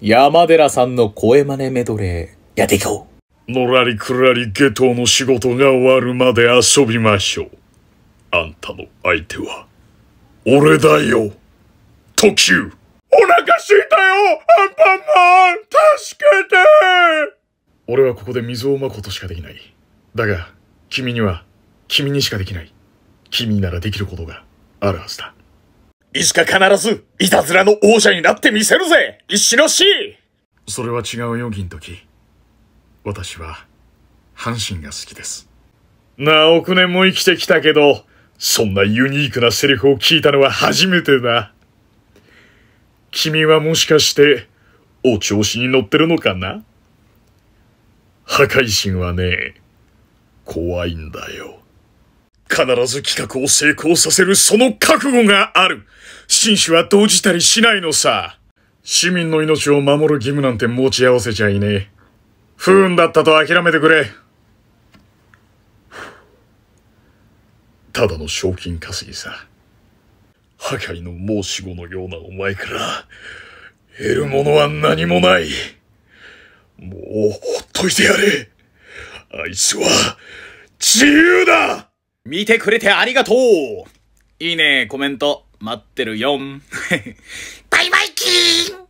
山寺さんの声真似メドレー、やっていこう。のらりくらり下等の仕事が終わるまで遊びましょう。あんたの相手は、俺だよ。特急。お腹すいたよアンパンマン助けて俺はここで水をまくことしかできない。だが、君には、君にしかできない。君ならできることがあるはずだ。いつか必ず、いたずらの王者になってみせるぜ石の師それは違うよ、銀時。私は、阪神が好きです。何億年も生きてきたけど、そんなユニークなセリフを聞いたのは初めてだ。君はもしかして、お調子に乗ってるのかな破壊神はね、怖いんだよ。必ず企画を成功させるその覚悟がある紳士は動じたりしないのさ市民の命を守る義務なんて持ち合わせちゃいねえ。不運だったと諦めてくれ。ただの賞金稼ぎさ。破壊の申し子のようなお前から、得るものは何もない。もう、ほっといてやれ。あいつは、自由だ見てくれてありがとういいね、コメント、待ってるよん。バイバイキーン